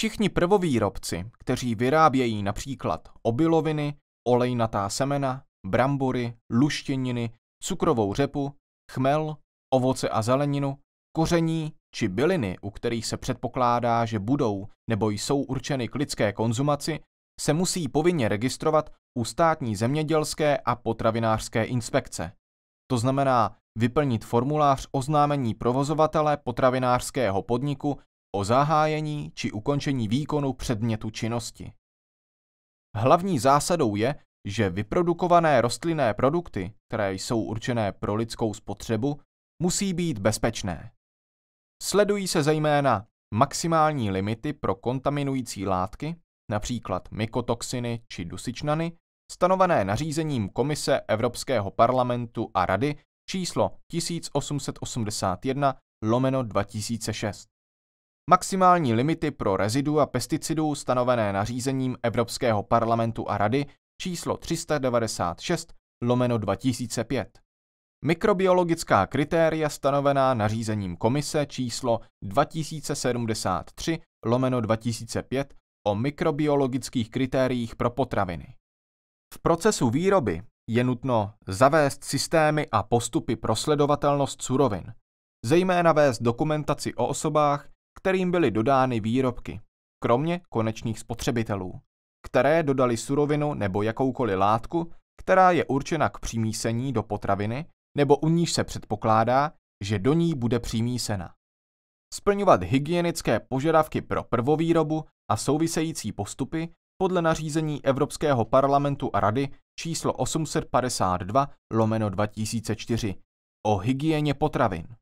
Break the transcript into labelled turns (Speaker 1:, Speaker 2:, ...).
Speaker 1: Všichni prvovýrobci, kteří vyrábějí například obiloviny, olejnatá semena, brambory, luštěniny, cukrovou řepu, chmel, ovoce a zeleninu, koření či byliny, u kterých se předpokládá, že budou nebo jsou určeny k lidské konzumaci, se musí povinně registrovat u státní zemědělské a potravinářské inspekce. To znamená vyplnit formulář oznámení provozovatele potravinářského podniku o zahájení či ukončení výkonu předmětu činnosti. Hlavní zásadou je, že vyprodukované rostlinné produkty, které jsou určené pro lidskou spotřebu, musí být bezpečné. Sledují se zejména maximální limity pro kontaminující látky, například mykotoxiny či dusičnany, stanovené nařízením Komise Evropského parlamentu a Rady číslo 1881 lomeno 2006. Maximální limity pro rezidu a pesticidů stanovené nařízením Evropského parlamentu a rady číslo 396 lomeno 2005. Mikrobiologická kritéria stanovená nařízením komise číslo 2073 lomeno 2005 o mikrobiologických kritériích pro potraviny. V procesu výroby je nutno zavést systémy a postupy pro sledovatelnost surovin, zejména vést dokumentaci o osobách, kterým byly dodány výrobky, kromě konečných spotřebitelů, které dodali surovinu nebo jakoukoliv látku, která je určena k přimísení do potraviny nebo u níž se předpokládá, že do ní bude přimísena. Splňovat hygienické požadavky pro prvovýrobu a související postupy podle nařízení Evropského parlamentu a rady číslo 852 lomeno 2004 o hygieně potravin.